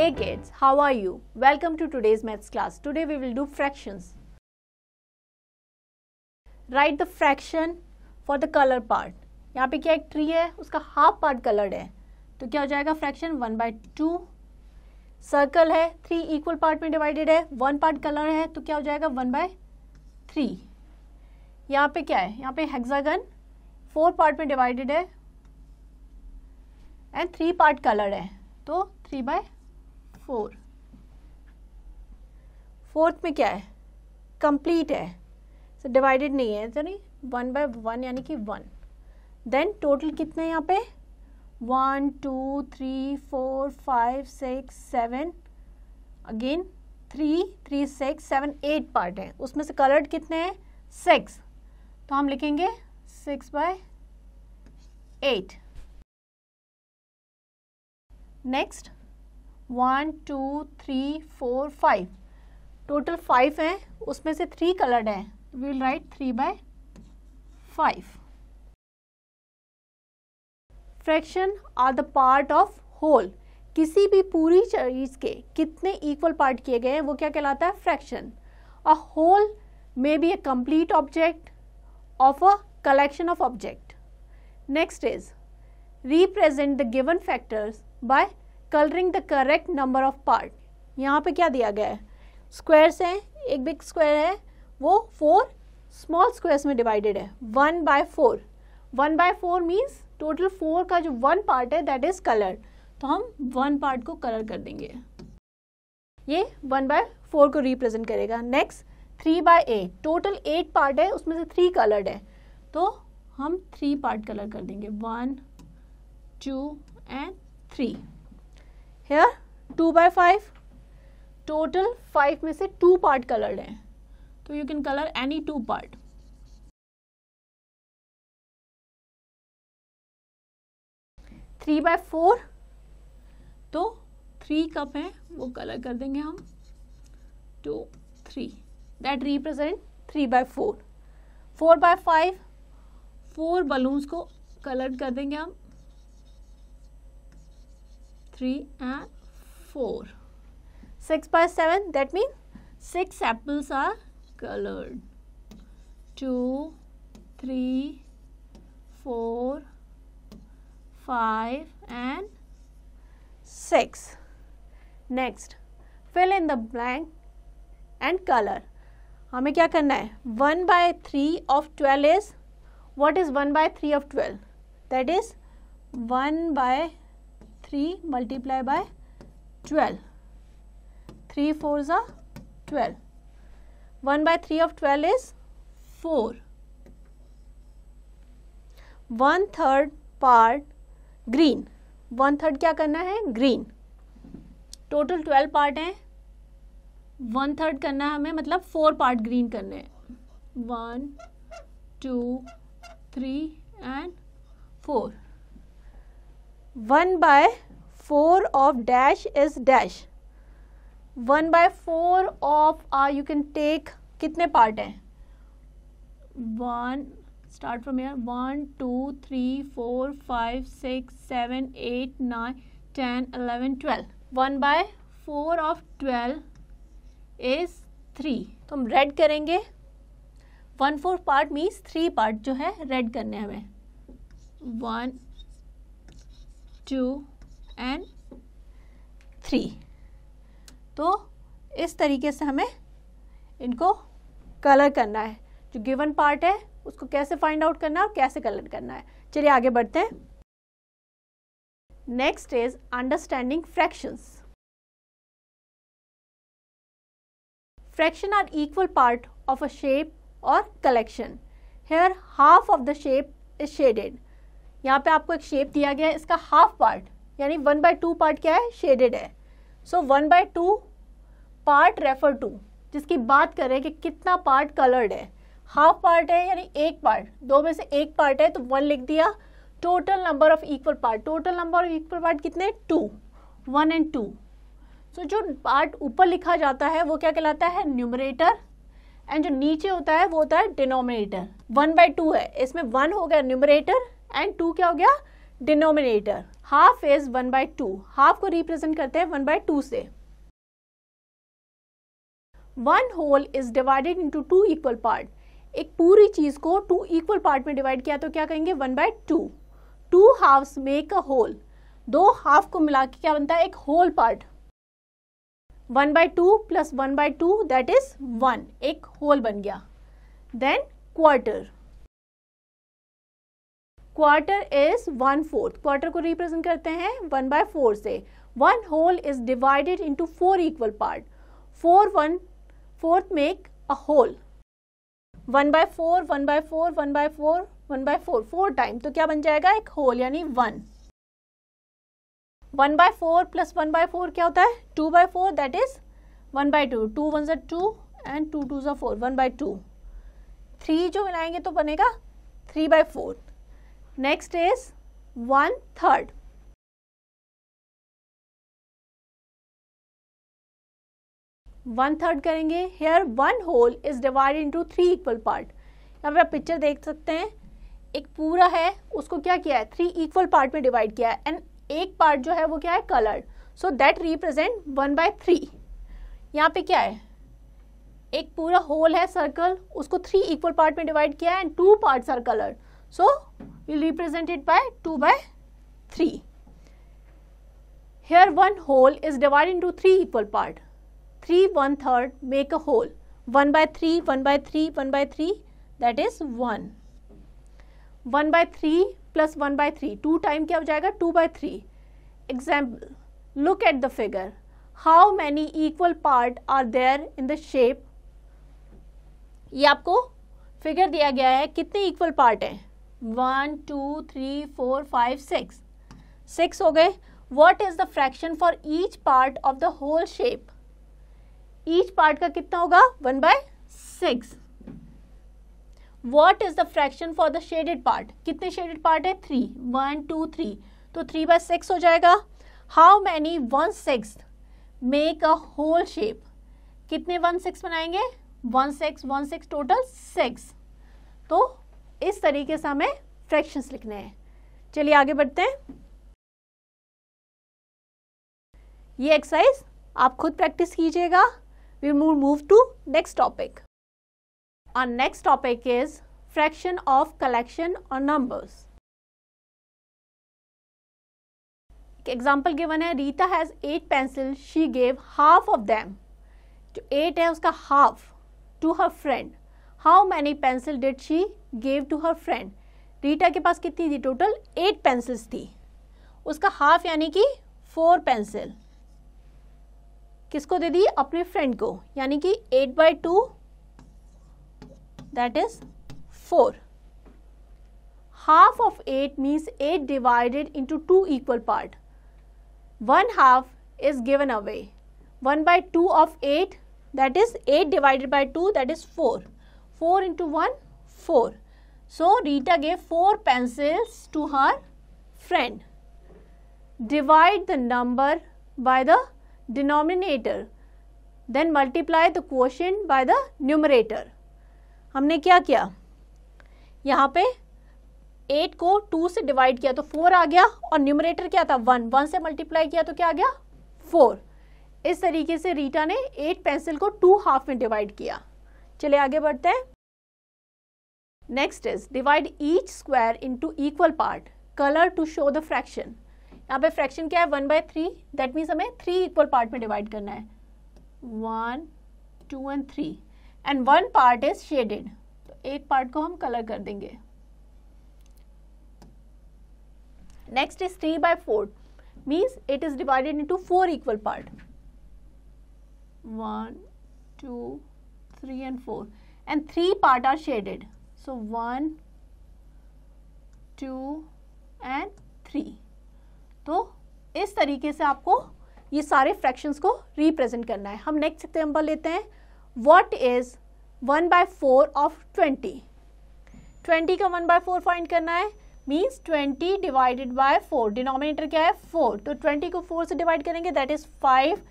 Hey kids, how are you? Welcome to today's maths class. Today we will do fractions. Write the fraction for the color part. यहाँ पे क्या एक tree है उसका half part colored है तो क्या हो जाएगा fraction one by two Circle है थ्री equal part में divided है वन part colored है तो क्या हो जाएगा वन by थ्री यहाँ पे क्या है यहाँ पे hexagon फोर part में divided है एंड थ्री part colored है तो थ्री by फोर फोर्थ में क्या है कंप्लीट है सो so, डिवाइडेड नहीं है तो नहीं वन बाय वन यानी कि वन देन टोटल कितने यहाँ पे one two three four five six seven again three three six seven eight part हैं उसमें से कलर्ड कितने हैं सिक्स तो हम लिखेंगे six by eight next one two three four five total five हैं उसमें से थ्री कलर्ड हैं we'll write three by five fraction are the part of whole किसी भी पूरी चीज के कितने इक्वल पार्ट किए गए हैं वो क्या कहलाता है fraction a whole may be a complete object of a collection of object next is represent the given factors by colouring the correct number of part यहाँ पे क्या दिया गया है स्क्वायर्स हैं एक बिग स्क्वायर है वो फोर स्मॉल स्क्वायर्स में डिवाइडेड है one by four one by four means total four का जो वन पार्ट है दैट इज़ कलर तो हम वन पार्ट को कलर कर देंगे ये वन बाय फोर को रिप्रेजेंट करेगा next three by eight total eight part है उसमें से थ्री कलर्ड है तो हम थ्री पार्ट कलर कर देंगे one two and three here two by five total five में से टू पार्ट कलर्ड हैं तो you can colour any two part three by four तो थ्री कप हैं वो कलर कर देंगे हम two three that represent three by four four by five four balloons को कलर कर देंगे हम 3 and 4. 6 by 7 that means 6 apples are colored. 2, 3, 4, 5 and 6. Next fill in the blank and color. हमें क्या करना है one by three of twelve is. What is one by three of twelve? That is one by. Three multiply by twelve three four ज़ा twelve one by three of twelve is four one third part green one third क्या करना है green total twelve part हैं one third करना है हमें मतलब four part green करने हैं one two three and four one by four of dash is dash one by four of ah you can take कितने पार्ट हैं one start from year one two three four five six seven eight nine ten eleven twelve one by four of twelve is three तो हम red करेंगे one four part means three part जो है red करने हमें one two and three तो इस तरीके से हमें इनको कलर करना है जो गिवन पार्ट है उसको कैसे फाइंड आउट करना है और कैसे कलर करना है चलिए आगे बढ़ते हैं next is understanding fractions fraction are equal part of a shape और collection here half of the shape is shaded यहाँ पे आपको एक शेप दिया गया है इसका हाफ पार्ट यानी वन बाय टू पार्ट क्या है शेडेड है so one by two part refer to जिसकी बात करें कि कितना पार्ट कलर्ड है हाफ पार्ट है यानी एक पार्ट दो में से एक पार्ट है तो वन लिख दिया total number of equal part total number of equal part कितने two one and two so जो पार्ट ऊपर लिखा जाता है वो क्या कहलाता है न्यूमरेटर एंड जो नीचे होता है वो होता है डिनोमिनेटर वन बाई टू है इसमें वन हो गया न्यूमरेटर एंड टू क्या हो गया denominator half is one by two half को रिप्रेजेंट करते हैं वन बाय टू से one whole is divided into two equal part एक पूरी चीज को टू इक्वल पार्ट में डिवाइड किया तो क्या कहेंगे one by two two half make a whole दो हाफ को मिला के क्या बनता है एक whole part one by two plus one by two that is one एक होल बन गया then quarter quarter is one fourth quarter को रिप्रेजेंट करते हैं वन बाय फोर से one whole is divided into four equal part four one fourth make a whole one by four one by four one by four one by four four time तो क्या बन जाएगा एक whole यानी one one by four plus one by four क्या होता है two by four that is one by two two one ज़ा टू एंड टू टू जो four one by two three जो मिलाएंगे तो बनेगा three by four next is one third one third करेंगे here one whole is divided into three equal part यहाँ पे आप पिक्चर देख सकते हैं एक पूरा है उसको क्या किया है थ्री इक्वल पार्ट में डिवाइड किया है एंड एक पार्ट जो है वो क्या है coloured so that represent one by three यहाँ पे क्या है एक पूरा होल है सर्कल उसको थ्री इक्वल पार्ट में डिवाइड किया है and two parts are coloured So, we will represent it by 2 by 3. Here one whole is divided into 3 equal part. 3 one third make a whole. 1 by 3, 1 by 3, 1 by 3 that is 1. 1 by 3 plus 1 by 3. 2 time kya ho jayega 2 by 3. Example, look at the figure. How many equal part are there in the shape? ये आपको figure दिया गया है कितने equal part हैं one two three four five six six हो गए what is the fraction for each part of the whole shape each part का कितना होगा one by six what is the fraction for the shaded part कितने shaded part है three one two three तो three by six हो जाएगा how many one six make a whole shape कितने one six बनाएंगे one six one six total six तो इस तरीके से हमें फ्रैक्शंस लिखने हैं चलिए आगे बढ़ते हैं ये एक्सरसाइज आप खुद प्रैक्टिस कीजिएगा we move move to next topic और next topic is fraction of collection और नंबर्स एग्जाम्पल गिवन है Rita has eight pencil she gave half of them जो एट है उसका half to her friend how many pencil did she gave to her friend Rita के पास कितनी थी total eight pencils थी उसका हाफ यानी कि फोर पेंसिल किसको दे दी अपने फ्रेंड को यानी कि eight by two that is four half of eight means eight divided into two equal part one half is given away one by two of eight that is eight divided by two that is four four into one four so Rita gave four pencils to her friend divide the number by the denominator then multiply the question by the numerator हमने क्या किया यहाँ पे eight को to से divide किया तो four आ गया और न्यूमरेटर क्या था वन वन से मल्टीप्लाई किया तो क्या आ गया फोर इस तरीके से रीटा ने एट पेंसिल को टू हाफ में डिवाइड किया चलिए आगे बढ़ते हैं next is divide each square into equal part colour to show the fraction यहाँ पे फ्रैक्शन क्या है one by three that means हमें थ्री इक्वल पार्ट में डिवाइड करना है one two and three and one part is shaded तो एक पार्ट को हम कलर कर देंगे next is three by four means it is divided into four equal part one two 3 and 4 and 3 part are shaded so 1 2 and 3 तो इस तरीके से आपको ये सारे फ्रैक्शंस को रिप्रेजेंट करना है हम नेक्स्ट एग्जाम्पल लेते हैं what is one by four of twenty twenty का वन बाय फोर फाइंड करना है means twenty divided by four denominator क्या है फोर तो ट्वेंटी को फोर से डिवाइड करेंगे that is five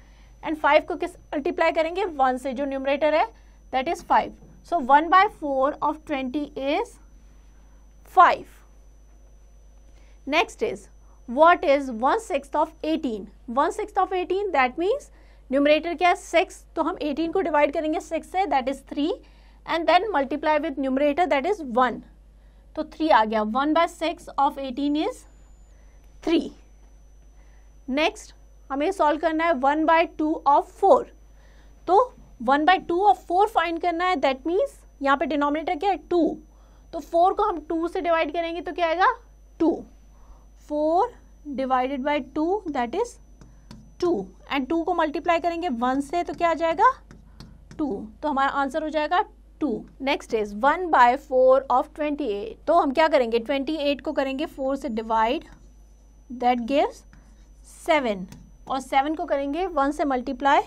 and five को किस मल्टीप्लाई करेंगे वन से जो न्यूमरेटर है that is 5. So 1 by 4 of 20 is 5. Next is what is 1 sixth of 18? 1 sixth of 18 that means numerator क्या है सिक्स तो हम एटीन को डिवाइड करेंगे सिक्स से that is three and then multiply with numerator that is one तो three आ गया one by six of eighteen is three next हमें सॉल्व करना है one by two of four तो वन बाई टू और फोर फाइंड करना है दैट मीन्स यहाँ पे डिनोमिनेटर क्या है टू तो फोर को हम टू से डिवाइड करेंगे तो क्या आएगा two four divided by two that is two and two को मल्टीप्लाई करेंगे वन से तो क्या आ जाएगा टू तो हमारा आंसर हो जाएगा two next is one by four of twenty eight तो हम क्या करेंगे ट्वेंटी एट को करेंगे फोर से डिवाइड दैट गिव्स सेवन और सेवन को करेंगे वन से multiply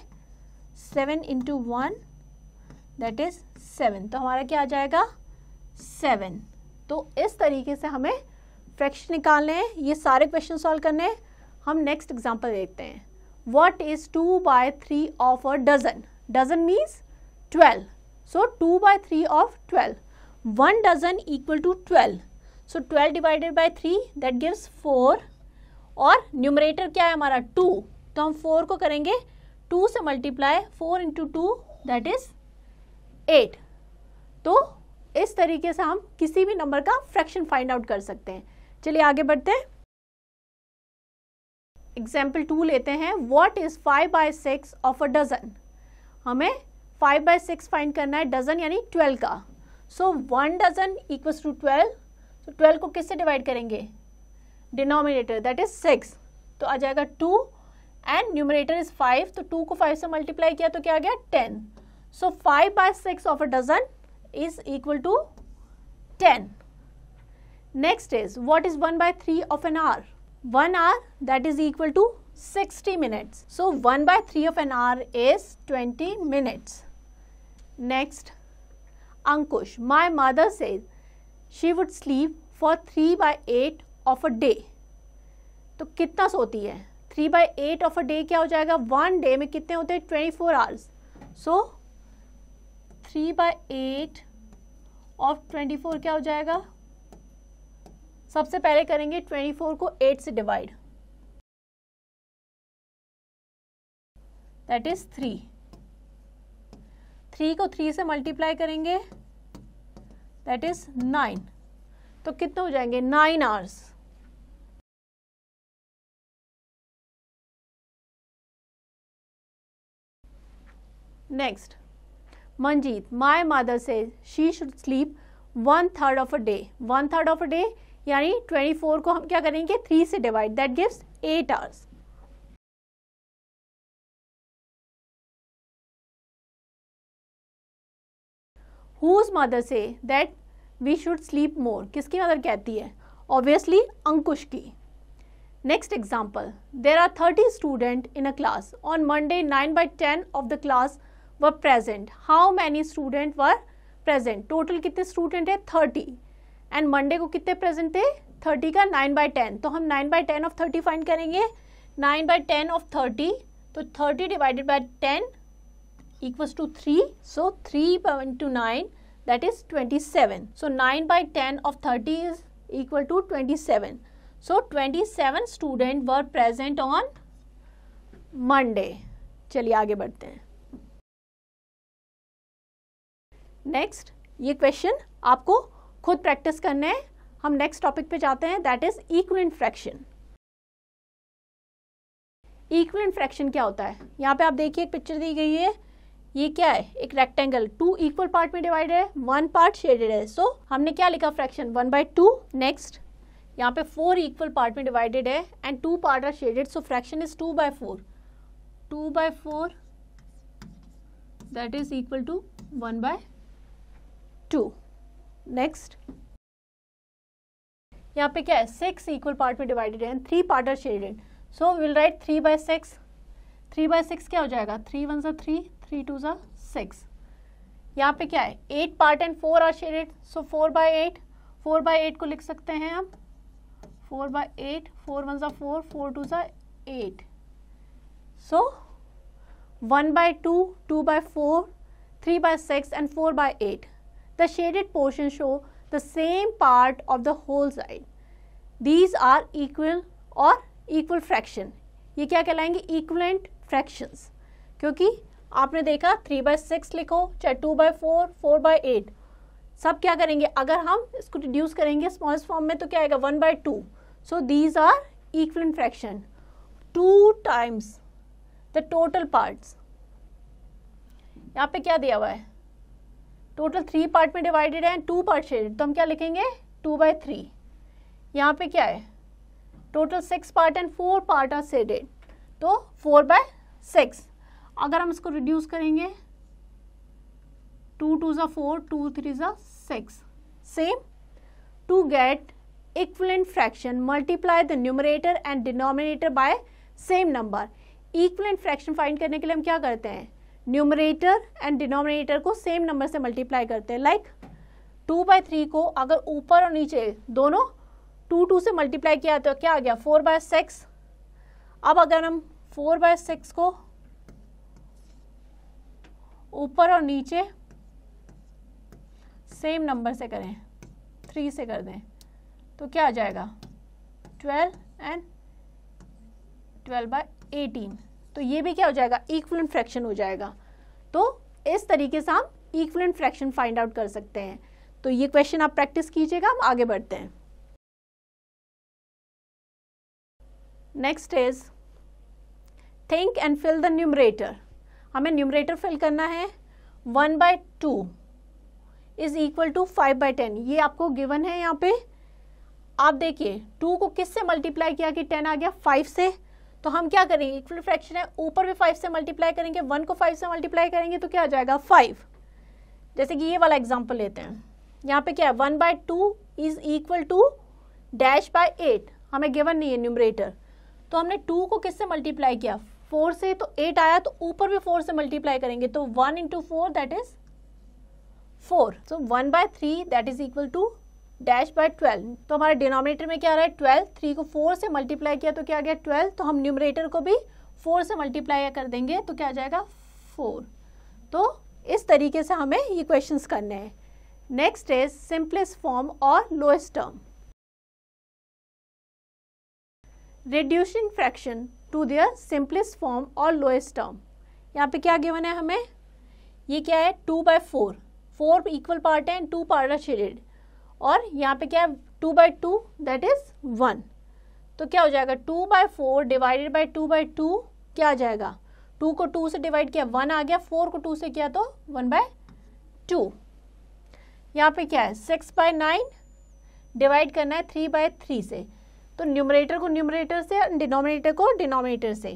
seven into one that is seven तो हमारा क्या आ जाएगा सेवन तो इस तरीके से हमें फ्रैक्शन निकालने हैं ये सारे क्वेश्चन सॉल्व करने हैं हम नेक्स्ट एग्जाम्पल देखते हैं what is two by three of a dozen dozen means twelve so two by three of twelve one dozen equal to twelve so twelve divided by three that gives four और numerator क्या है हमारा to तो हम four को करेंगे two से multiply four into two that is eight तो इस तरीके से हम किसी भी नंबर का फ्रैक्शन फाइंड आउट कर सकते हैं चलिए आगे बढ़ते हैं एग्जाम्पल टू लेते हैं what is five by six of a dozen हमें फाइव बाय सिक्स फाइंड करना है डजन यानी ट्वेल्व का so one dozen equals to twelve so twelve को किससे डिवाइड करेंगे डिनोमिनेटर दैट इज सिक्स तो आ जाएगा two and numerator is five तो टू को फाइव से मल्टीप्लाई किया तो क्या आ गया ten so five by six of a dozen is equal to ten next is what is one by three of an hour one hour that is equal to sixty minutes. So one by three of an hour is twenty minutes next Ankush my mother से she would sleep for three by eight of a day तो कितना सोती है three by eight of a day क्या हो जाएगा one day में कितने होते हैं twenty four hours so three by eight of twenty four क्या हो जाएगा सबसे पहले करेंगे ट्वेंटी फोर को एट से divide that is three three को थ्री से मल्टीप्लाई करेंगे दैट इज नाइन तो कितने हो जाएंगे nine hours next Manjeet my mother से she should sleep one third of a day one third of a day यानी ट्वेंटी फोर को हम क्या करेंगे थ्री से divide that gives eight hours whose mother say that we should sleep more किसकी mother कहती है ऑब्वियसली अंकुश की next example there are thirty student in a class on Monday nine by ten of the class were present how many student were present total कितने student है thirty and Monday को कितने present थे thirty का nine by ten तो हम nine by ten of thirty find करेंगे nine by ten of thirty तो thirty divided by ten equals to three so three point two nine that is twenty seven so nine by ten of thirty is equal to twenty seven so twenty seven student were present on Monday चलिए आगे बढ़ते हैं next ये question आपको खुद practice करना है हम नेक्स्ट टॉपिक पे जाते हैं that is equal fraction equal fraction क्या होता है यहाँ पे आप देखिए एक पिक्चर दी गई है ये क्या है एक रेक्टेंगल टू इक्वल पार्ट में डिवाइड है वन पार्ट शेडेड है सो so, हमने क्या लिखा fraction one by two next यहाँ पे फोर इक्वल पार्ट में डिवाइडेड है and two part are shaded so fraction is two by four two by four that is equal to one by two next यहाँ पे क्या है six equal part में divided है three part are shaded so will write three by six three by six क्या हो जाएगा three one ज़ा थ्री थ्री टू ज़ा सिक्स यहाँ पे क्या है eight part and four are shaded so four by eight four by eight को लिख सकते हैं हम four by eight four one ज़ा फोर फोर टू ज़ा eight so one by two two by four three by six and four by eight The shaded portion show the same part of the whole side. These are equal or equal fraction. ये क्या कहलाएंगे equivalent fractions. क्योंकि आपने देखा three by six लिखो चाहे two by four four by eight सब क्या करेंगे अगर हम इसको रिड्यूस करेंगे स्मॉलेस्ट फॉर्म में तो क्या आएगा one by two so these are equal fraction two times the total parts यहाँ पे क्या दिया हुआ है टोटल थ्री पार्ट में डिवाइडेड है टू पार्ट शेडेड तो हम क्या लिखेंगे टू बाई थ्री यहाँ पे क्या है total six part and four part are shaded तो फोर बाय सिक्स अगर हम इसको रिड्यूस करेंगे टू टू ज़ा फोर टू थ्री ज़ा six same to get equivalent fraction multiply the numerator and denominator by same number equivalent fraction find करने के लिए हम क्या करते हैं न्यूमरेटर एंड डिनोमिनेटर को सेम नंबर से मल्टीप्लाई करते हैं लाइक टू बाय थ्री को अगर ऊपर और नीचे दोनों टू टू से मल्टीप्लाई किया तो क्या आ गया फोर बाय सिक्स अब अगर हम फोर बाय सिक्स को ऊपर और नीचे सेम नंबर से करें थ्री से कर दें तो क्या आ जाएगा twelve and twelve by eighteen तो ये भी क्या हो जाएगा इक्वल फ्रैक्शन हो जाएगा तो इस तरीके से हम इक्वल फ्रैक्शन फाइंड आउट कर सकते हैं तो ये क्वेश्चन आप प्रैक्टिस कीजिएगा हम आगे बढ़ते हैं next is think and fill the numerator हमें न्यूमरेटर फिल करना है one by two is equal to five by ten ये आपको गिवन है यहाँ पे आप देखिए टू को किससे मल्टीप्लाई किया कि टेन आ गया फाइव से तो हम क्या करेंगे इक्वल फ्रैक्शन है ऊपर भी फाइव से मल्टीप्लाई करेंगे वन को फाइव से मल्टीप्लाई करेंगे तो क्या आ जाएगा फाइव जैसे कि ये वाला एग्जाम्पल लेते हैं यहाँ पे क्या है one by two is equal to dash by eight हमें गिवन नहीं है न्यूमरेटर तो हमने टू को किससे मल्टीप्लाई किया फोर से तो एट आया तो ऊपर भी फोर से मल्टीप्लाई करेंगे तो one into four that is four so one by three that is equal to dash by twelve तो हमारे डिनोमिनेटर में क्या आ रहा है ट्वेल्व थ्री को फोर से मल्टीप्लाई किया तो क्या आ गया ट्वेल्व तो हम न्यूमरेटर को भी फोर से मल्टीप्लाई कर देंगे तो क्या आ जाएगा फोर तो इस तरीके से हमें ये क्वेश्चन करने हैं नेक्स्ट इज सिंपलेस्ट फॉर्म और lowest term reducing fraction to their simplest form और लोएस्ट टर्म यहाँ पे क्या गिवन है हमें ये क्या है two by four four equal part है टू पार्ट आर शेडेड और यहाँ पे क्या है two by two that is one तो क्या हो जाएगा two by four divided by two by two क्या आ जाएगा टू को टू से डिवाइड किया वन आ गया फोर को टू से किया तो वन बाय टू यहाँ पे क्या है सिक्स बाय नाइन डिवाइड करना है थ्री बाय थ्री से तो न्यूमरेटर को न्यूमरेटर से डिनोमिनेटर को डिनोमिनेटर से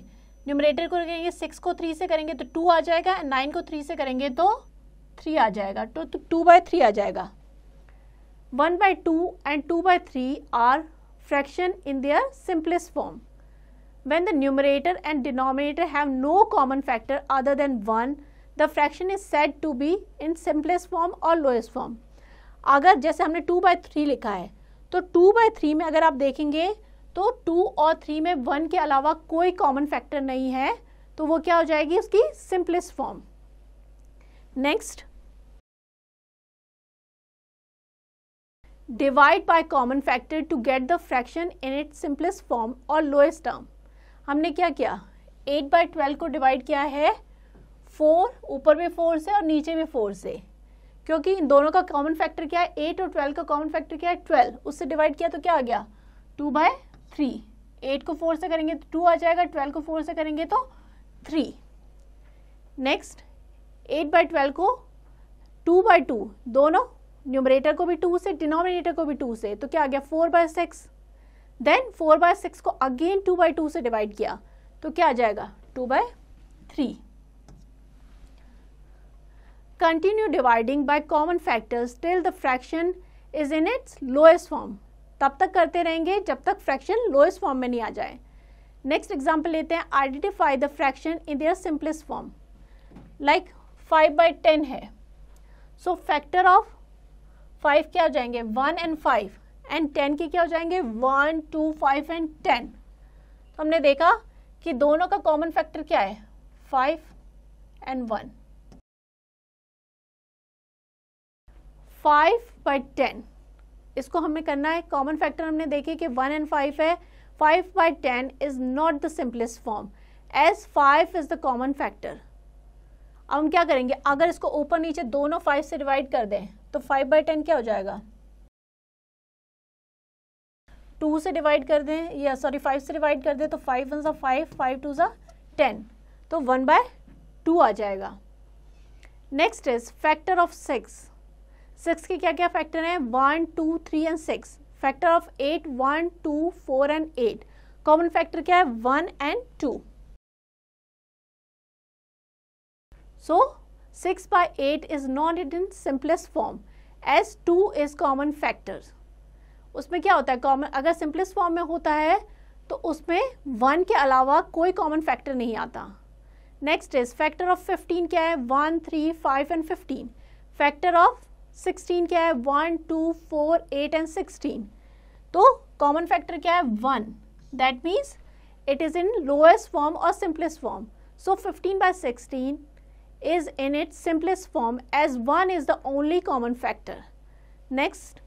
न्यूमरेटर को करेंगे सिक्स को थ्री से करेंगे तो टू आ जाएगा नाइन को थ्री से करेंगे तो थ्री आ जाएगा तो टू बाय थ्री आ जाएगा 1 by 2 and 2 by 3 are fraction in their simplest form. When the numerator and denominator have no common factor other than 1, the fraction is said to be in simplest form और lowest form. अगर जैसे हमने 2 by 3 लिखा है तो 2 by 3 में अगर आप देखेंगे तो 2 और 3 में 1 के अलावा कोई कॉमन फैक्टर नहीं है तो वो क्या हो जाएगी उसकी simplest form next divide by common factor to get the fraction in it simplest form और लोएस्ट टर्म हमने क्या किया एट बाई ट्वेल्व को डिवाइड किया है फोर ऊपर में फोर से और नीचे में फोर से क्योंकि इन दोनों का कॉमन फैक्टर क्या है एट और ट्वेल्व का कॉमन फैक्टर क्या है ट्वेल्व उससे डिवाइड किया तो क्या आ गया टू बाय थ्री एट को फोर से करेंगे तो टू आ जाएगा ट्वेल्व को फोर से करेंगे तो three next eight by twelve को टू बाय टू दोनों न्यूमरेटर को भी टू से डिनोमिनेटर को भी टू से तो क्या आ गया four by six then four by six को अगेन टू बाय टू से डिवाइड किया तो क्या आ जाएगा two by three continue dividing by common factors till the fraction is in its lowest form तब तक करते रहेंगे जब तक फ्रैक्शन लोएस्ट फॉर्म में नहीं आ जाए नेक्स्ट एग्जाम्पल लेते हैं identify the fraction in their simplest form like five by ten है सो फैक्टर ऑफ फाइव क्या हो जाएंगे one and five and ten के क्या हो जाएंगे one two five and ten तो हमने देखा कि दोनों का कॉमन फैक्टर क्या है five and one five by ten इसको हमें करना है कॉमन फैक्टर हमने देखे कि वन एंड फाइव है five by ten is not the simplest form as five is the common factor अब हम क्या करेंगे अगर इसको ऊपर नीचे दोनों फाइव से डिवाइड कर दें तो फाइव बाई टेन क्या हो जाएगा टू से डिवाइड कर दें या सॉरी फाइव से डिवाइड कर दें तो फाइव वन ज़ा फाइव फाइव टू ज़ा टेन तो वन बाय टू आ जाएगा next is factor of six six के क्या क्या फैक्टर हैं one two three and six factor of eight one two four and eight common factor क्या है one and two so six by eight is not it in simplest form as two is common factor उसमें क्या होता है common अगर simplest form में होता है तो उसमें वन के अलावा कोई कॉमन फैक्टर नहीं आता next is factor of fifteen क्या है one three five and fifteen factor of sixteen क्या है one two four eight and sixteen तो कॉमन फैक्टर क्या है one that means it is in lowest form और simplest form so fifteen by sixteen is in its simplest form as 1 is the only common factor. Next,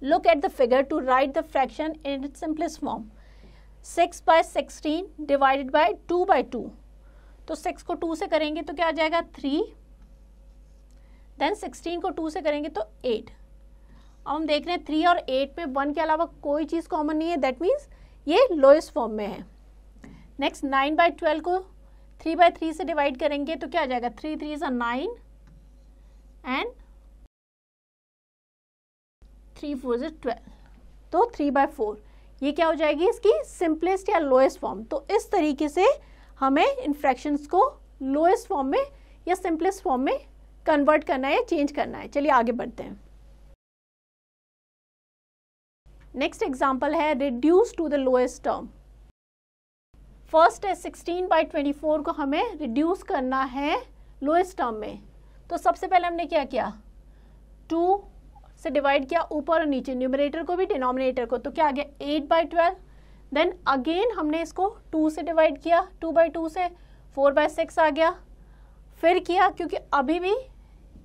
look at the figure to write the fraction in its simplest form. 6 by 16 divided by 2 by 2. तो 6 को 2 से करेंगे तो क्या आ जाएगा 3. Then 16 को 2 से करेंगे तो 8. अब हम देख रहे हैं 3 और 8 में 1 के अलावा कोई चीज़ कॉमन नहीं है दैट मीन्स ये लोएस्ट फॉर्म में है नेक्स्ट 9 by 12 को थ्री बाय थ्री से डिवाइड करेंगे तो क्या आ जाएगा three three is a nine and three four is twelve तो थ्री बाय फोर ये क्या हो जाएगी इसकी सिंपलेस्ट या लोएस्ट फॉर्म तो इस तरीके से हमें इन फ्रैक्शंस को लोएस्ट फॉर्म में या सिंपलेस्ट फॉर्म में कन्वर्ट करना है या चेंज करना है चलिए आगे बढ़ते हैं नेक्स्ट एग्जाम्पल है reduce to the lowest term first है सिक्सटीन बाई ट्वेंटी फोर को हमें रिड्यूस करना है लोएस्ट टर्म में तो सबसे पहले हमने क्या किया टू से डिवाइड किया ऊपर और नीचे न्यूमरेटर को भी डिनोमिनेटर को तो क्या आ गया eight by twelve then again हमने इसको टू से डिवाइड किया टू बाई टू से फोर बाई सिक्स आ गया फिर किया क्योंकि अभी भी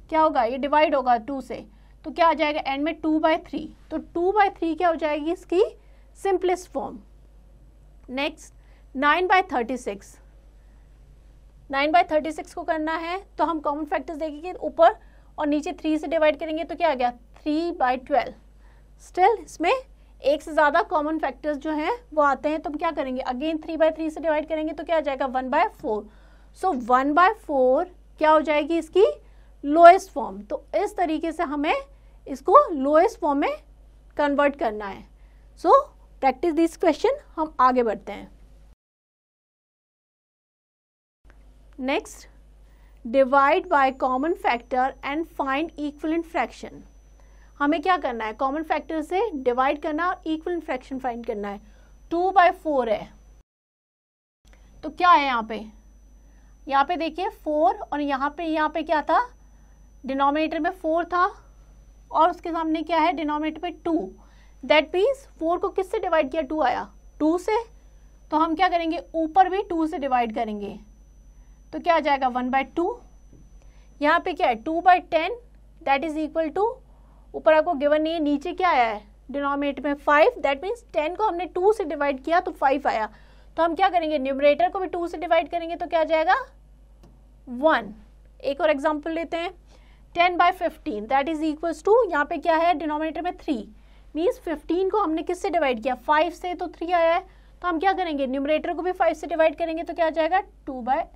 क्या होगा ये डिवाइड होगा टू से तो क्या आ जाएगा एंड में टू बाई थ्री तो टू बाई थ्री क्या हो जाएगी इसकी simplest form next nine by thirty six nine by thirty six को करना है तो हम कॉमन फैक्टर्स देखेंगे ऊपर और नीचे थ्री से डिवाइड करेंगे तो क्या आ गया थ्री बाय ट्वेल्व स्टिल इसमें एक से ज़्यादा कॉमन फैक्टर्स जो हैं वो आते हैं तो हम क्या करेंगे अगेन थ्री बाय थ्री से डिवाइड करेंगे तो क्या आ जाएगा one by four so one by four क्या हो जाएगी इसकी लोएस्ट फॉर्म तो इस तरीके से हमें इसको लोएस्ट फॉर्म में कन्वर्ट करना है सो प्रैक्टिस दिस क्वेश्चन हम आगे बढ़ते हैं next divide by common factor and find in fraction हमें क्या करना है कॉमन फैक्टर से डिवाइड करना और इक्वल फ्रैक्शन फाइंड करना है टू बाय फोर है तो क्या है यहाँ पे यहाँ पे देखिए फोर और यहाँ पे यहाँ पे क्या था डिनोमिनेटर में फोर था और उसके सामने क्या है डिनोमिनेटर में टू दैट मीन्स फोर को किससे डिवाइड किया टू आया टू से तो हम क्या करेंगे ऊपर भी टू से डिवाइड करेंगे तो क्या आ जाएगा वन बाय टू यहाँ पे क्या है two by ten that is equal to ऊपर आपको गिवन नहीं है नीचे क्या आया है डिनोमिनेटर में फाइव दैट मीन्स टेन को हमने टू से डिवाइड किया तो फाइव आया तो हम क्या करेंगे न्यूमरेटर को भी टू से डिवाइड करेंगे तो क्या आ जाएगा वन एक और एग्जाम्पल लेते हैं ten by fifteen that is equal to यहाँ पे क्या है डिनोमिनेटर में थ्री मीन्स फिफ्टीन को हमने किससे डिवाइड किया फाइव से तो थ्री आया है तो हम क्या करेंगे न्यूमरेटर को भी फाइव से डिवाइड करेंगे तो क्या आ जाएगा टू बाय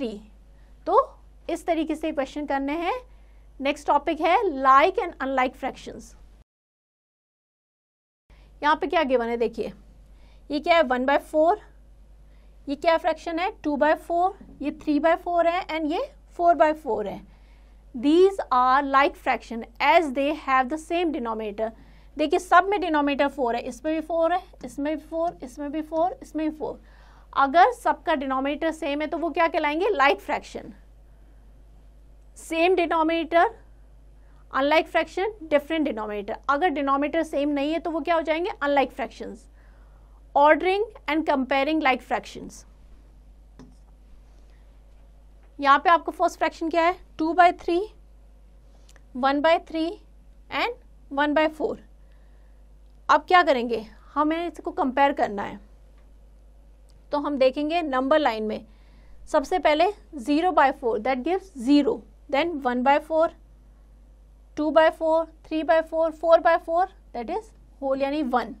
थ्री तो इस तरीके से क्वेश्चन करने हैं नेक्स्ट टॉपिक है लाइक एंड अनलाइक फ्रैक्शंस यहाँ पे क्या गिवन है देखिए ये क्या है वन बाय फोर ये क्या फ्रैक्शन है टू बाय फोर ये थ्री बाय फोर है एंड ये फोर बाय फोर है these are like fraction as they have the same denominator देखिए सब में डिनोमिनेटर फोर है इसमें भी फोर है इसमें भी फोर इसमें भी फोर इसमें भी फोर अगर सबका डिनोमिनेटर सेम है तो वो क्या कहलाएंगे like fraction same denominator unlike fraction different denominator अगर डिनोमिनेटर सेम नहीं है तो वो क्या हो जाएंगे unlike fractions ordering and comparing like fractions यहाँ पे आपको फर्स्ट फ्रैक्शन क्या है two by three one by three and one by four अब क्या करेंगे हमें इसको कंपेयर करना है तो हम देखेंगे नंबर लाइन में सबसे पहले zero by four that gives zero then one by four two by four three by four four by four that is whole यानी वन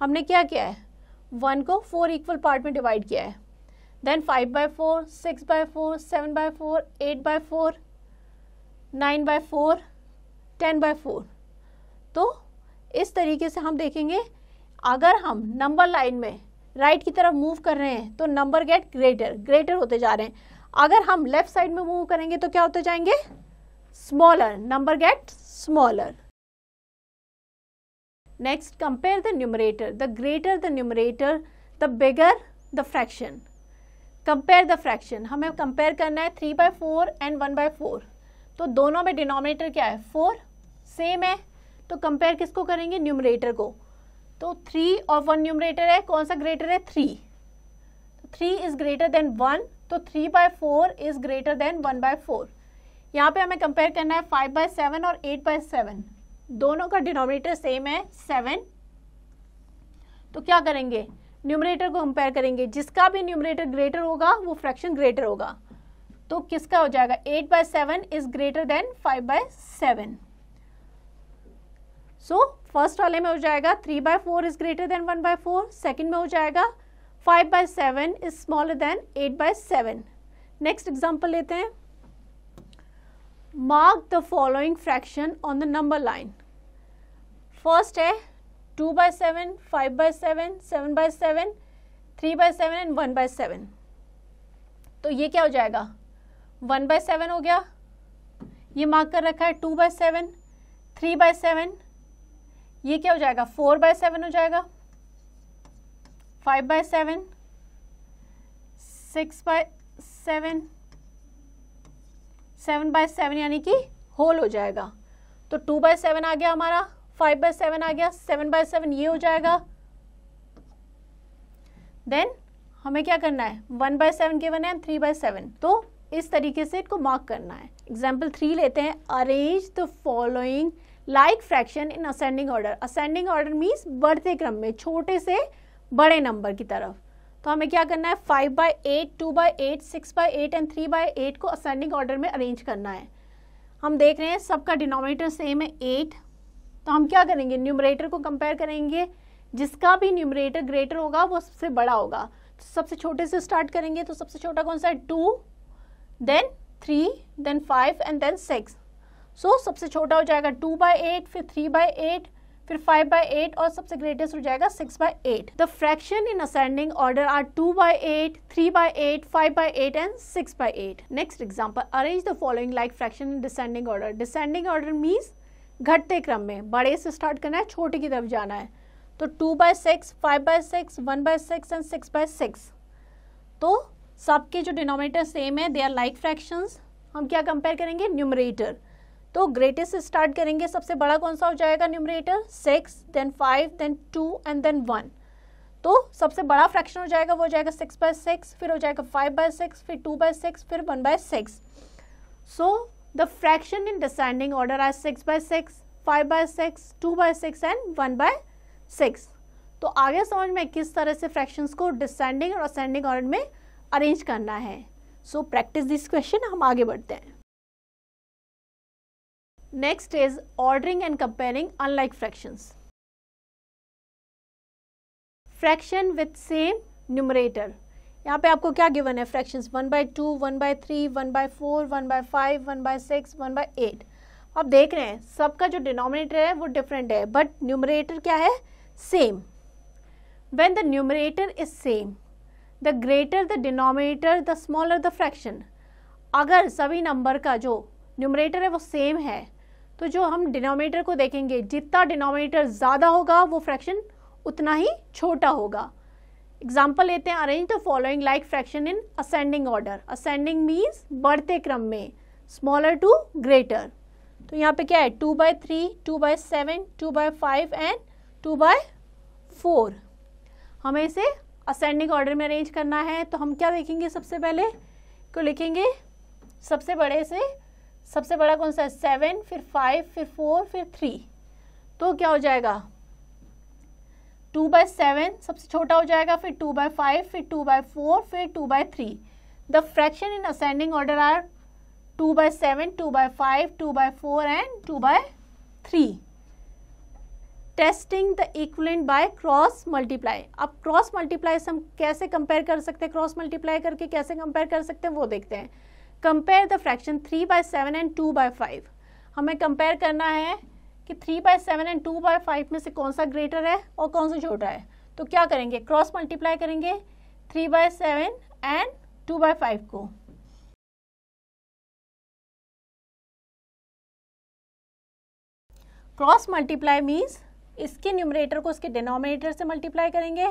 हमने क्या किया है वन को फोर इक्वल पार्ट में डिवाइड किया है then five by four six by four seven by four eight by four nine by four ten by four तो इस तरीके से हम देखेंगे अगर हम नंबर लाइन में राइट की तरफ मूव कर रहे हैं तो नंबर गेट ग्रेटर ग्रेटर होते जा रहे हैं अगर हम लेफ्ट साइड में मूव करेंगे तो क्या होते जाएंगे smaller number get smaller next compare the numerator the greater the numerator the bigger the fraction compare the fraction हमें कंपेयर करना है three by four and one by four तो दोनों में डिनोमिनेटर क्या है फोर सेम है तो कंपेयर किसको करेंगे न्यूमरेटर को तो थ्री और वन न्यूमरेटर है कौन सा ग्रेटर है three three is greater than one तो three by four is greater than one by four यहाँ पे हमें कंपेयर करना है फाइव बाय सेवन और एट बाय सेवन दोनों का डिनोमिनेटर सेम है सेवन तो क्या करेंगे न्यूमरेटर को कंपेयर करेंगे जिसका भी न्यूमरेटर ग्रेटर होगा वो फ्रैक्शन ग्रेटर होगा तो किसका हो जाएगा eight by seven is greater than five by seven so first वाले में हो जाएगा three by four is greater than one by four second में हो जाएगा five by seven is smaller than eight by seven next example लेते हैं mark the following fraction on the number line first है two by seven five by seven seven by seven three by seven and one by seven तो ये क्या हो जाएगा one bye seven हो गया ये मार्क कर रखा है two by seven three by seven ये क्या हो जाएगा फोर बाय सेवन हो जाएगा five by seven six by seven seven by seven यानी कि होल हो जाएगा तो टू बाय सेवन आ गया हमारा फाइव बाय सेवन आ गया सेवन बाय सेवन ये हो जाएगा देन हमें क्या करना है वन बाय सेवन के है थ्री बाय सेवन तो इस तरीके से इनको मार्क करना है एग्जाम्पल थ्री लेते हैं arrange the following like fraction in ascending order ascending order means बढ़ते क्रम में छोटे से बड़े नंबर की तरफ तो हमें क्या करना है five by eight two by eight six by eight and three by eight को असेंडिंग ऑर्डर में अरेंज करना है हम देख रहे हैं सबका डिनोमिनेटर सेम है एट तो हम क्या करेंगे न्यूमरेटर को कंपेयर करेंगे जिसका भी न्यूमरेटर ग्रेटर होगा वो सबसे बड़ा होगा तो सबसे छोटे से स्टार्ट करेंगे तो सबसे छोटा कौन सा है two then three then five and then six so so, सबसे छोटा हो जाएगा टू बाई एट फिर थ्री बाई एट फिर फाइव बाई एट और सबसे ग्रेटेस्ट हो जाएगा six by eight the fraction in ascending order are two by eight three by eight five by eight and six by eight next example arrange the following like fraction in descending order descending order means घटते क्रम में बड़े से start करना है छोटे की तरफ जाना है तो two by six five by six one by six and six by six तो सबके जो डिनोमिनेटर सेम है दे आर लाइक फ्रैक्शंस हम क्या कंपेयर करेंगे न्यूमरेटर तो ग्रेटेस्ट स्टार्ट करेंगे सबसे बड़ा कौन सा हो जाएगा numerator six then five then two and then one तो सबसे बड़ा फ्रैक्शन हो जाएगा वो हो जाएगा सिक्स बाय सिक्स फिर हो जाएगा फाइव बाय सिक्स फिर टू बाय सिक्स फिर one by six so the fraction in descending order are six by six five by six two by six and one by six तो आगे समझ में किस तरह से फ्रैक्शंस को डिसेंडिंग और असेंडिंग ऑर्डर में अरेंज करना है सो प्रैक्टिस दिस क्वेश्चन हम आगे बढ़ते हैं Next is ordering and comparing unlike fractions. Fraction with same numerator यहाँ पे आपको क्या गिवन है fraction one by two one by three one by four one by five one by six one by eight आप देख रहे हैं सबका जो डिनोमिनेटर है वो डिफरेंट है बट न्यूमरेटर क्या है same when the numerator is same the greater the denominator the smaller the fraction अगर सभी नंबर का जो न्यूमरेटर है वो सेम है तो जो हम डिनोमिनेटर को देखेंगे जितना डिनोमिनेटर ज़्यादा होगा वो फ्रैक्शन उतना ही छोटा होगा एग्जाम्पल लेते हैं arrange the following like fraction in ascending order ascending means बढ़ते क्रम में स्मॉलर टू ग्रेटर तो यहाँ पे क्या है two by three two by seven two by five and two by four हमें इसे असेंडिंग ऑर्डर में अरेंज करना है तो हम क्या देखेंगे सबसे पहले को लिखेंगे सबसे बड़े से सबसे बड़ा कौन सा है सेवन फिर फाइव फिर फोर फिर थ्री तो क्या हो जाएगा टू बाय सेवन सबसे छोटा हो जाएगा फिर टू बाय फाइव फिर टू बाय फोर फिर two by three the fraction in ascending order are two by seven two by five two by four and two by three testing the equivalent by cross multiply अब cross multiply से हम कैसे compare कर सकते हैं cross multiply करके कैसे compare कर सकते हैं वो देखते हैं compare the fraction three by seven and two by five हमें कंपेयर करना है कि three by seven and two by five में से कौन सा ग्रेटर है और कौन सा छोटा है तो क्या करेंगे क्रॉस मल्टीप्लाई करेंगे three by seven and two by five को क्रॉस मल्टीप्लाई मीन्स इसके न्यूमरेटर को इसके डिनोमिनेटर से मल्टीप्लाई करेंगे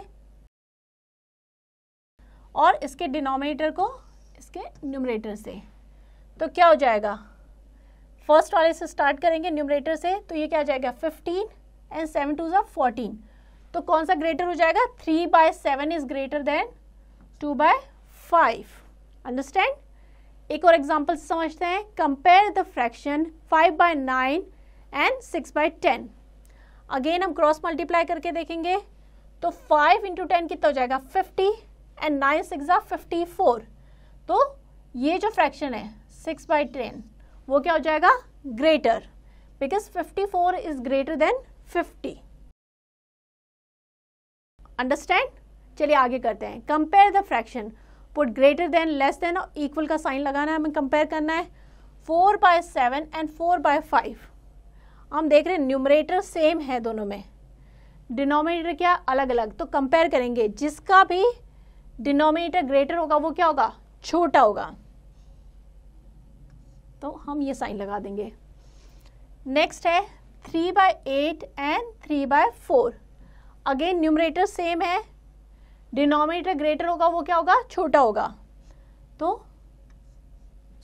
और इसके डिनोमिनेटर को इसके न्यूमरेटर से तो क्या हो जाएगा फर्स्ट वाले से स्टार्ट करेंगे न्यूमरेटर से तो ये क्या हो जाएगा फिफ्टीन एंड सेवन टू ज़ा फोर्टीन तो कौन सा ग्रेटर हो जाएगा three by seven is greater than two by five understand एक और एग्जाम्पल से समझते हैं compare the fraction five by nine and six by ten again हम क्रॉस मल्टीप्लाई करके देखेंगे तो फाइव इंटू टेन कितना हो जाएगा फिफ्टी एंड नाइन सिक्स ज़ा फिफ्टी फोर तो ये जो फ्रैक्शन है सिक्स बाई टेन वो क्या हो जाएगा greater because fifty four is greater than fifty understand चलिए आगे करते हैं compare the fraction put greater than less than और इक्वल का साइन लगाना है हमें कंपेयर करना है four by seven and four by five हम देख रहे हैं न्यूमरेटर सेम है दोनों में डिनोमिनेटर क्या अलग अलग तो कंपेयर करेंगे जिसका भी डिनोमिनेटर ग्रेटर होगा वो क्या होगा छोटा होगा तो हम ये साइन लगा देंगे नेक्स्ट है three by eight and three by four again numerator same है डिनोमिनेटर ग्रेटर होगा वो क्या होगा छोटा होगा तो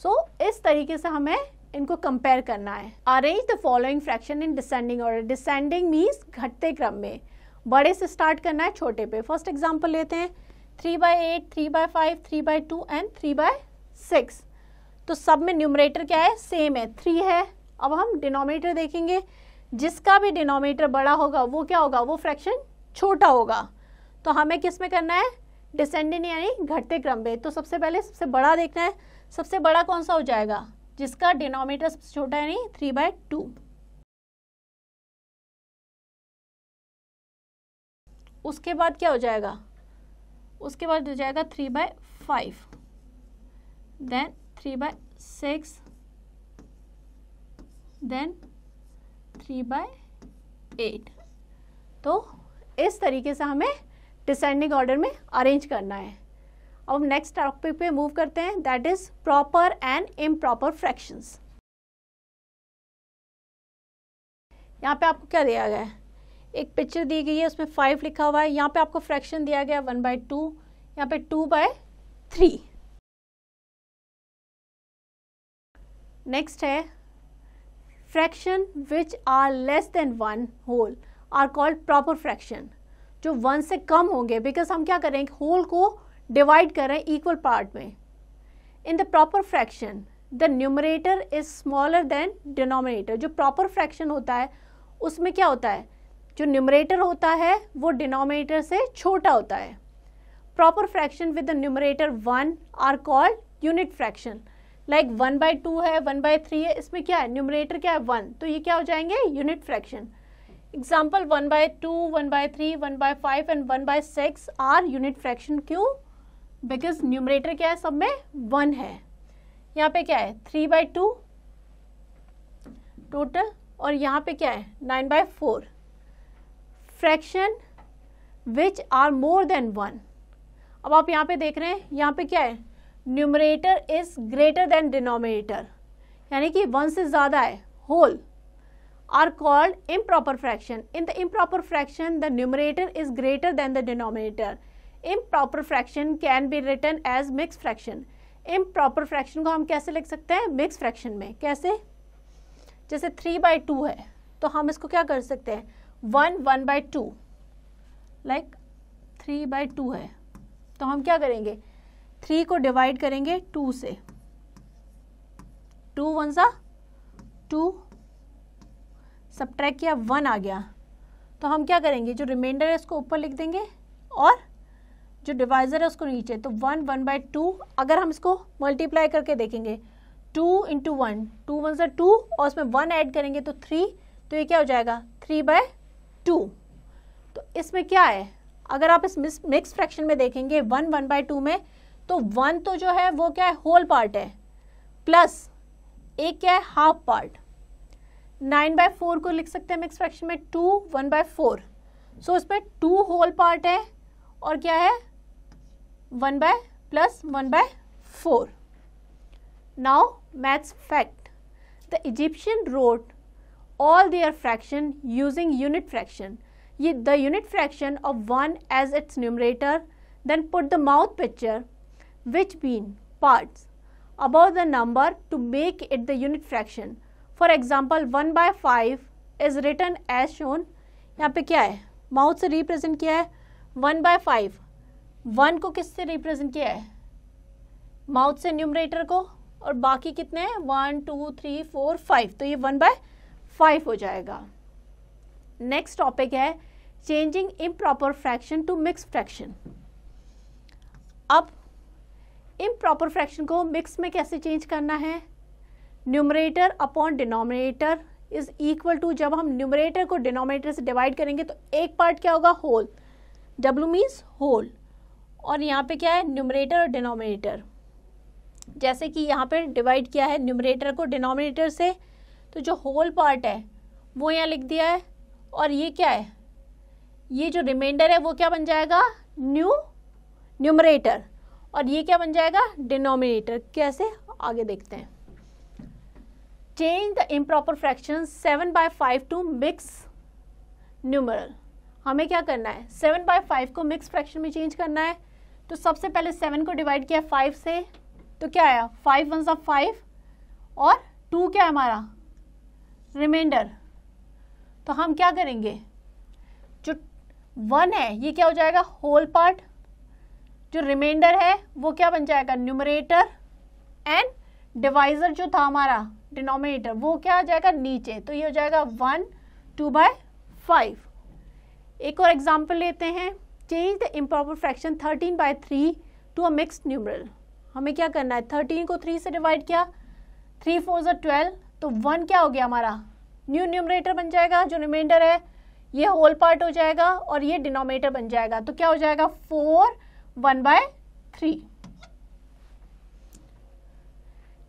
सो so, इस तरीके से हमें इनको कंपेयर करना है arrange the following fraction in descending order descending means घटते क्रम में बड़े से स्टार्ट करना है छोटे पे फर्स्ट एग्जांपल लेते हैं three by eight three by five three by two and three by six तो सब में न्यूमरेटर क्या है सेम है थ्री है अब हम डिनोमिनेटर देखेंगे जिसका भी डिनोमिनेटर बड़ा होगा वो क्या होगा वो फ्रैक्शन छोटा होगा तो हमें किस में करना है डिसेंडिंग यानी घटते क्रम में तो सबसे पहले सबसे बड़ा देखना है सबसे बड़ा कौन सा हो जाएगा जिसका डिनोमिनेटर सबसे छोटा यानी थ्री बाय टू उसके बाद क्या हो जाएगा उसके बाद हो जाएगा three by five then three by six then three by eight तो इस तरीके से हमें डिसेंडिंग ऑर्डर में अरेंज करना है अब नेक्स्ट टॉपिक पे मूव करते हैं that is proper and improper fractions यहाँ पे आपको क्या दिया गया है एक पिक्चर दी गई है उसमें फाइव लिखा हुआ है यहाँ पे आपको फ्रैक्शन दिया गया वन बाय टू यहाँ पे टू बाय थ्री नेक्स्ट है fraction which are less than one whole are called proper fraction जो वन से कम होंगे बिकॉज हम क्या करें होल को डिवाइड करें इक्वल पार्ट में in the proper fraction the numerator is smaller than denominator जो प्रॉपर फ्रैक्शन होता है उसमें क्या होता है जो न्यूमरेटर होता है वो डिनोमिनेटर से छोटा होता है proper fraction with the numerator one are called unit fraction like one by two है वन बाई थ्री है इसमें क्या है न्यूमरेटर क्या है वन तो ये क्या हो जाएंगे unit fraction example one by two one by three one by five and one by six are unit fraction क्यों बिकॉज न्यूमरेटर क्या है सब में वन है यहाँ पे क्या है थ्री बाय टू टोटल और यहाँ पे क्या है nine by four fraction which are more than one अब आप यहाँ पे देख रहे हैं यहाँ पे क्या है numerator is greater than denominator यानी कि वन से ज़्यादा है whole are called improper fraction in the proper fraction the numerator is greater than the denominator proper fraction can be written as mix fraction improper fraction को हम कैसे लिख सकते हैं मिक्स फ्रैक्शन में कैसे जैसे थ्री बाई टू है तो हम इसको क्या कर सकते हैं one one by two like three by two है तो हम क्या करेंगे थ्री को डिवाइड करेंगे टू से टू वन सा टू ट्रैक किया वन आ गया तो हम क्या करेंगे जो रिमाइंडर है इसको ऊपर लिख देंगे और जो डिवाइज़र है उसको नीचे तो वन वन बाई टू अगर हम इसको मल्टीप्लाई करके देखेंगे two into one two one सा टू और उसमें वन ऐड करेंगे तो थ्री तो ये क्या हो जाएगा थ्री बाय टू तो इसमें क्या है अगर आप इस मिक्स फ्रैक्शन में देखेंगे वन वन बाई टू में तो वन तो जो है वो क्या है होल पार्ट है प्लस एक क्या है half part nine by four को लिख सकते हैं मिक्स फ्रैक्शन में two one by four so इसमें टू होल पार्ट है और क्या है one by plus one by four now maths fact the Egyptian wrote all their fraction using unit fraction. The unit fraction of 1 as its numerator, then put the mouth picture, which mean parts, above the number to make it the unit fraction. For example, 1 by 5 is written as shown. यहाँ पे क्या है mouth से represent किया है one by five one को किससे represent किया है माउथ से न्यूमरेटर को और बाकी कितने हैं one two three four five तो ये वन बाय फाइव हो जाएगा नेक्स्ट टॉपिक है changing improper fraction to mix fraction अब इम्प्रॉपर फ्रैक्शन को मिक्स में कैसे चेंज करना है numerator upon denominator is equal to जब हम न्यूमरेटर को डिनोमिनेटर से डिवाइड करेंगे तो एक पार्ट क्या होगा होल डब्लू मीन्स होल और यहाँ पे क्या है न्यूमरेटर और डिनोमिनेटर जैसे कि यहाँ पे डिवाइड किया है न्यूमरेटर को डिनोमिनेटर से तो जो होल पार्ट है वो यहाँ लिख दिया है और ये क्या है ये जो रिमाइंडर है वो क्या बन जाएगा न्यू न्यूमरेटर और ये क्या बन जाएगा डिनोमिनेटर कैसे आगे देखते हैं change the improper fraction seven by five to mix numeral हमें क्या करना है सेवन बाय फाइव को मिक्स फ्रैक्शन में चेंज करना है तो सबसे पहले सेवन को डिवाइड किया फाइव से तो क्या आया फाइव वन साफ फाइव और टू क्या है हमारा रिमाइंडर तो हम क्या करेंगे जो वन है ये क्या हो जाएगा होल पार्ट जो रिमाइंडर है वो क्या बन जाएगा न्यूमरेटर एंड डिवाइजर जो था हमारा डिनोमिनेटर वो क्या आ जाएगा नीचे तो ये हो जाएगा वन टू बाय फाइव एक और एग्जाम्पल लेते हैं change the improper fraction thirteen by three to a mix numeral हमें क्या करना है थर्टीन को थ्री से डिवाइड किया थ्री फोर जो ट्वेल्व तो वन क्या हो गया हमारा न्यू न्यूमरेटर बन जाएगा जो रिमाइंडर है ये होल पार्ट हो जाएगा और ये डिनोमिनेटर बन जाएगा तो क्या हो जाएगा four one by three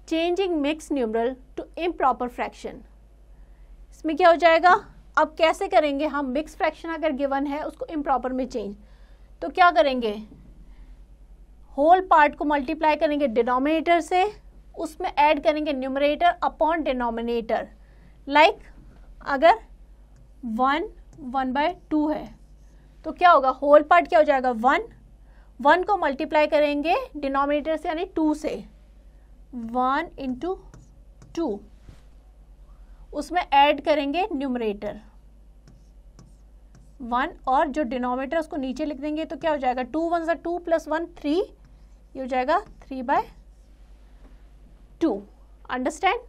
changing mix numeral to improper fraction इसमें क्या हो जाएगा अब कैसे करेंगे हम मिक्स फ्रैक्शन अगर गिवन है उसको इम्प्रॉपर में चेंज तो क्या करेंगे होल पार्ट को मल्टीप्लाई करेंगे डिनोमिनेटर से उसमें ऐड करेंगे न्यूमरेटर अपॉन डिनोमिनेटर लाइक अगर वन वन बाय टू है तो क्या होगा होल पार्ट क्या हो जाएगा वन वन को मल्टीप्लाई करेंगे डिनोमिनेटर से यानी टू से वन इंटू टू उसमें ऐड करेंगे न्यूमरेटर वन और जो डिनोमिनेटर उसको नीचे लिख देंगे तो क्या हो जाएगा टू वन सा टू प्लस वन थ्री ये हो जाएगा थ्री बाय टू अंडरस्टैंड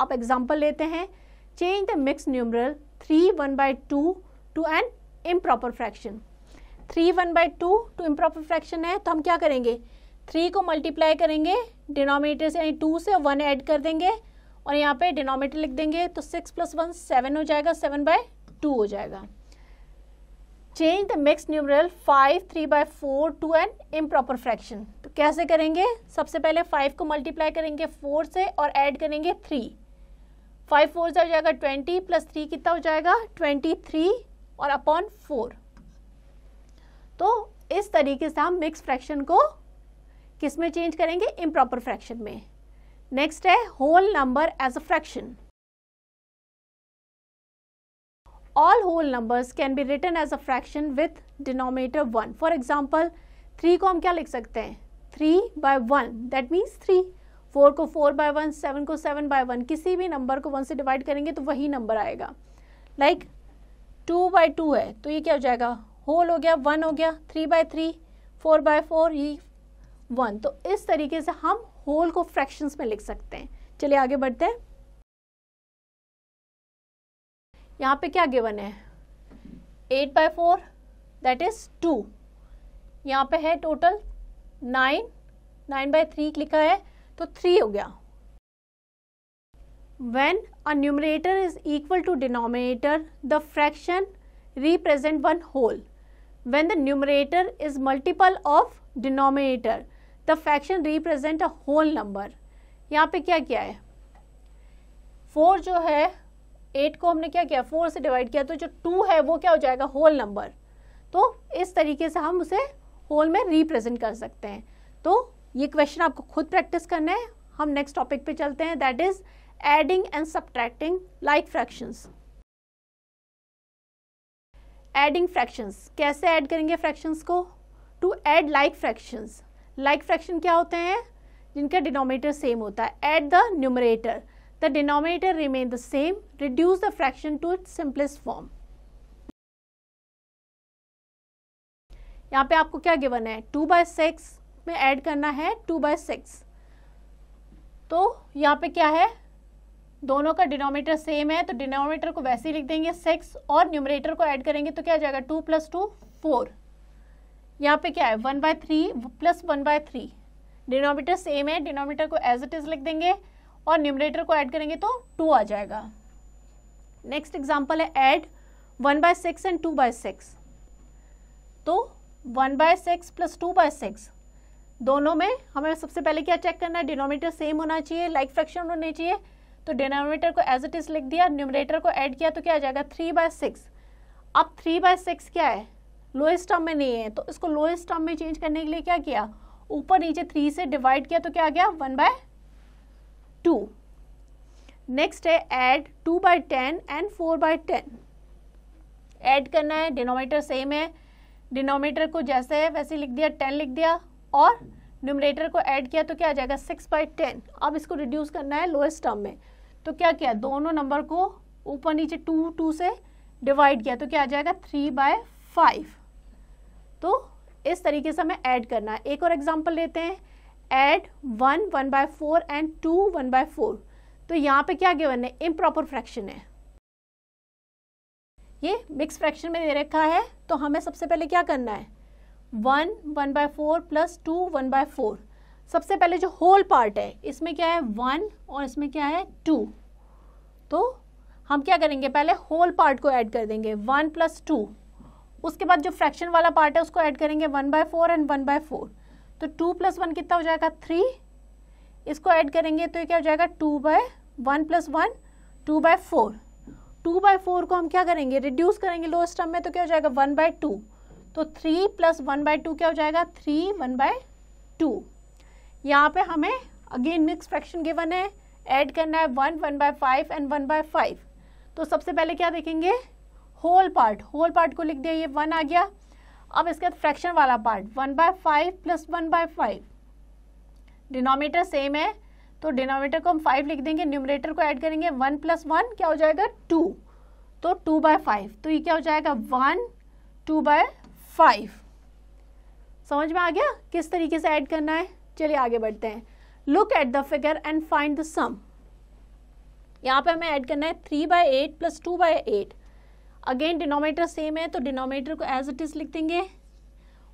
आप एग्जाम्पल लेते हैं change the mix numeral three one by two to an improper fraction three one by two to improper fraction है तो हम क्या करेंगे थ्री को मल्टीप्लाई करेंगे डिनोमिनेटर से यानी टू से वन ऐड कर देंगे और यहाँ पे डिनोमिनेटर लिख देंगे तो सिक्स प्लस वन सेवन हो जाएगा सेवन बाय टू हो जाएगा change the mix numeral five three by four to an improper fraction तो कैसे करेंगे सबसे पहले फाइव को मल्टीप्लाई करेंगे फोर से और ऐड करेंगे थ्री फाइव फोर से हो जाएगा ट्वेंटी प्लस थ्री कितना हो जाएगा ट्वेंटी थ्री और अपॉन फोर तो इस तरीके से हम मिक्स फ्रैक्शन को किस में चेंज करेंगे इम्प्रॉपर फ्रैक्शन में नेक्स्ट है whole number as a fraction all whole numbers can be written as a fraction with denominator 1. For example, 3 को हम क्या लिख सकते हैं 3 by 1 that means 3. फोर को फोर by वन सेवन को सेवन by वन किसी भी नंबर को वन से डिवाइड करेंगे तो वही नंबर आएगा लाइक टू बाई टू है तो ये क्या हो जाएगा होल हो गया वन हो गया three by three four by four ये वन तो इस तरीके से हम होल को फ्रैक्शंस में लिख सकते हैं चलिए आगे बढ़ते हैं यहाँ पे क्या गिवन है eight by four that is two यहाँ पे है total nine nine by three लिखा है तो थ्री हो गया when a numerator is equal to denominator the fraction represent one whole when the numerator is multiple of denominator the fraction represent a whole number यहाँ पे क्या क्या है फोर जो है एट को हमने क्या किया फोर से डिवाइड किया तो जो टू है वो क्या हो जाएगा होल नंबर तो इस तरीके से हम उसे होल में रिप्रेजेंट कर सकते हैं तो ये क्वेश्चन आपको खुद प्रैक्टिस करना है हम नेक्स्ट टॉपिक पे चलते हैं that is adding and subtracting like fractions adding fractions कैसे ऐड करेंगे फ्रैक्शंस को to add like fractions like fraction क्या होते हैं जिनका डिनोमिनेटर सेम होता है add the numerator the denominator remain the same, reduce the fraction to its simplest form. यहाँ पे आपको क्या गिवन है 2 बाय सिक्स में ऐड करना है 2 बाय सिक्स तो यहाँ पे क्या है दोनों का डिनोमीटर सेम है तो डिनोमीटर को वैसे ही लिख देंगे सिक्स और न्यूमरेटर को ऐड करेंगे तो क्या आ जाएगा टू प्लस टू फोर यहाँ पे क्या है one by three plus one by three denominator same है डिनोमीटर को एज इट इज़ लिख देंगे और न्यूमरेटर को ऐड करेंगे तो टू आ जाएगा नेक्स्ट एग्जाम्पल है add one by six and two by six तो one by six plus two by six दोनों में हमें सबसे पहले क्या चेक करना है डिनोमीटर सेम होना चाहिए लाइक फ्रैक्शन होने चाहिए तो डिनोमीटर को एज इट इज़ लिख दिया न्यूमरेटर को ऐड किया तो क्या आ जाएगा थ्री बाय सिक्स अब थ्री बाय सिक्स क्या है लोएस्ट टर्म में नहीं है तो इसको लोएस्ट टर्म में चेंज करने के लिए क्या किया ऊपर नीचे थ्री से डिवाइड किया तो क्या आ गया वन बाय टू नेक्स्ट है add two by ten and four by ten add करना है डिनोमीटर सेम है डिनोमीटर को जैसे है वैसे लिख दिया टेन लिख दिया और न्यूमरेटर को ऐड किया तो क्या आ जाएगा सिक्स बाई टेन अब इसको रिड्यूस करना है लोएस्ट टर्म में तो क्या किया दोनों नंबर को ऊपर नीचे टू टू से डिवाइड किया तो क्या आ जाएगा थ्री बाय फाइव तो इस तरीके से हमें ऐड करना है एक और एग्जांपल लेते हैं add one one by four and two one by four तो यहाँ पे क्या गिवन है इम्प्रॉपर फ्रैक्शन है ये मिक्स फ्रैक्शन में दे रखा है तो हमें सबसे पहले क्या करना है one one by four plus two one by four सबसे पहले जो होल पार्ट है इसमें क्या है वन और इसमें क्या है टू तो हम क्या करेंगे पहले होल पार्ट को ऐड कर देंगे वन प्लस टू उसके बाद जो फ्रैक्शन वाला पार्ट है उसको ऐड करेंगे one by four and one by four तो टू प्लस वन कितना हो जाएगा थ्री इसको ऐड करेंगे तो ये क्या हो जाएगा two by one plus one two by four two by four को हम क्या करेंगे रिड्यूस करेंगे लोअर स्टम में तो क्या हो जाएगा वन बाय टू तो three plus one by two क्या हो जाएगा थ्री वन बाय टू यहाँ पे हमें अगेन मिक्स फ्रैक्शन गिवन है ऐड करना है one one by five and one by five तो सबसे पहले क्या देखेंगे होल पार्ट होल पार्ट को लिख दिया ये वन आ गया अब इसके बाद फ्रैक्शन वाला part one by five plus one by five denominator same है तो डिनोमीटर को हम फाइव लिख देंगे न्यूमरेटर को ऐड करेंगे वन प्लस वन क्या हो जाएगा टू तो टू बाय फाइव तो ये क्या हो जाएगा वन टू बाय फाइव समझ में आ गया किस तरीके से ऐड करना है चलिए आगे बढ़ते हैं look at the figure and find the sum यहाँ पे हमें ऐड करना है three by eight plus two by eight again denominator same है तो डिनोमेटर को एज इट इज लिख देंगे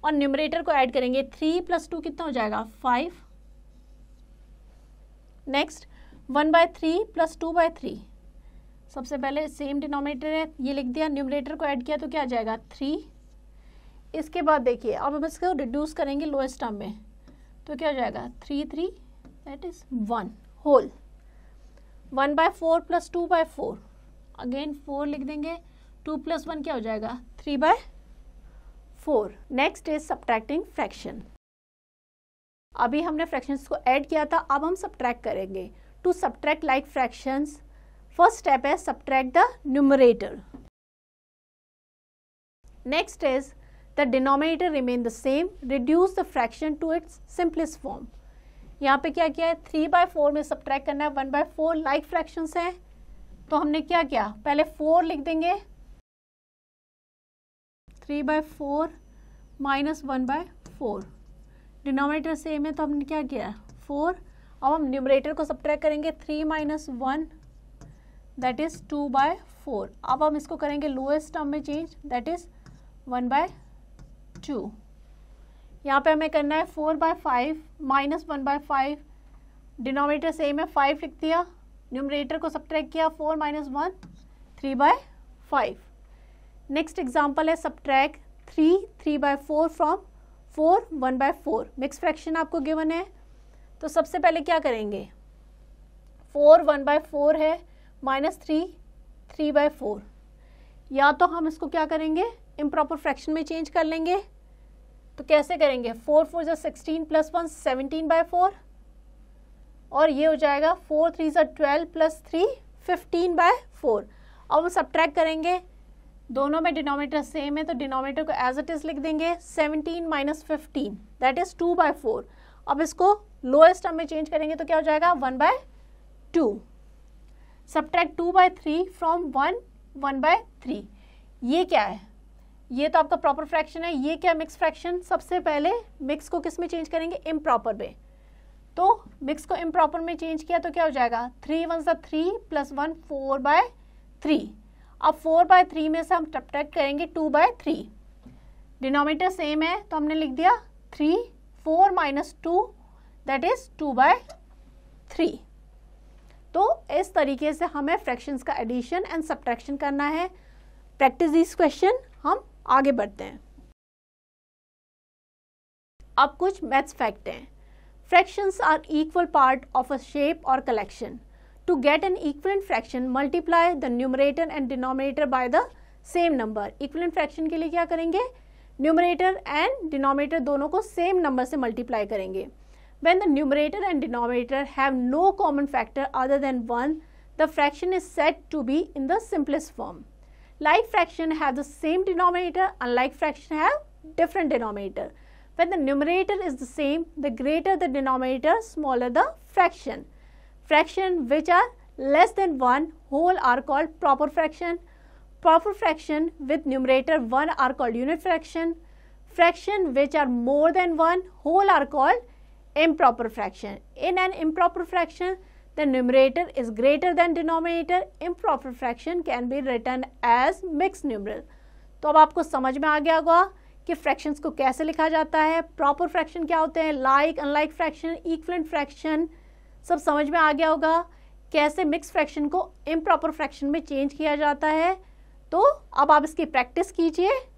और न्यूमरेटर को ऐड करेंगे थ्री प्लस टू कितना हो जाएगा five next one by three plus two by three सबसे पहले सेम डिनोमेटर है ये लिख दिया न्यूमरेटर को ऐड किया तो क्या आ जाएगा थ्री इसके बाद देखिए अब हम इसको रिड्यूस करेंगे लोएस्ट टर्म में तो क्या हो जाएगा three three that is one whole one by four plus two by four again four लिख देंगे टू प्लस वन क्या हो जाएगा three by four next is subtracting fraction अभी हमने फ्रैक्शंस को ऐड किया था अब हम सब्ट्रैक्ट करेंगे to subtract like fractions first step है subtract the numerator next is the denominator remain the same reduce the fraction to its simplest form यहाँ पे क्या किया है थ्री बाय फोर में सब्ट्रैक्ट करना है one by four like fractions हैं तो हमने क्या किया पहले फोर लिख देंगे three by four minus one by four denominator same है तो हमने क्या किया है फोर अब हम न्यूमरेटर को सब करेंगे three minus one that is two by four अब हम इसको करेंगे लोएस्ट टर्म में change that is one by two यहाँ पे हमें करना है four by five minus one by five denominator same है फाइव लिख दिया न्यूमरेटर को सब किया four minus one three by five next example है subtract three three by four from four one by four mix fraction आपको given है तो सबसे पहले क्या करेंगे फोर वन बाय फोर है minus three three by four या तो हम इसको क्या करेंगे इम्प्रॉपर फ्रैक्शन में चेंज कर लेंगे तो कैसे करेंगे फोर फोर जै sixteen plus one seventeen by four और ये हो जाएगा फोर थ्री जो twelve plus three fifteen by four अब हम ट्रैक करेंगे दोनों में डिनोमीटर सेम है तो डिनोमीटर को एज इट इज लिख देंगे seventeen minus fifteen that is two by four अब इसको लोएस्ट टर्म में चेंज करेंगे तो क्या हो जाएगा one by two subtract two by three from one one by three ये क्या है ये तो आपका प्रॉपर फ्रैक्शन है ये क्या मिक्स फ्रैक्शन सबसे पहले मिक्स को किस में चेंज करेंगे इम प्रॉपर में तो मिक्स को इम प्रॉपर में चेंज किया तो क्या हो जाएगा थ्री वन सा three plus one four by three अब फोर बाय थ्री में से हम सब्ट्रैक्ट करेंगे two by three denominator same है तो हमने लिख दिया three four minus two that is two by three तो इस तरीके से हमें फ्रैक्शंस का एडिशन एंड सब्ट्रैक्शन करना है प्रैक्टिस दिस क्वेश्चन हम आगे बढ़ते हैं अब कुछ मैथ्स फैक्ट हैं fractions are equal part of a shape और collection To get an equivalent fraction, multiply the numerator and denominator by the same number. Equivalent fraction के लिए क्या करेंगे Numerator and denominator दोनों को same number से multiply करेंगे when the numerator and denominator have no common factor other than 1 the fraction is said to be in the simplest form like fraction have the same denominator unlike fraction have different denominator when the numerator is the same the greater the denominator smaller the fraction fraction which are less than one whole are called proper fraction proper fraction with numerator one are called unit fraction fraction which are more than one whole are called improper fraction in improper fraction the numerator is greater than denominator improper fraction can be written as mix numeral तो अब आपको समझ में आ गया होगा कि fractions को कैसे लिखा जाता है प्रॉपर फ्रैक्शन क्या होते हैं like unlike fraction equivalent fraction सब समझ में आ गया होगा कैसे मिक्स फ्रैक्शन को इम्प्रॉपर फ्रैक्शन में चेंज किया जाता है तो अब आप इसकी प्रैक्टिस कीजिए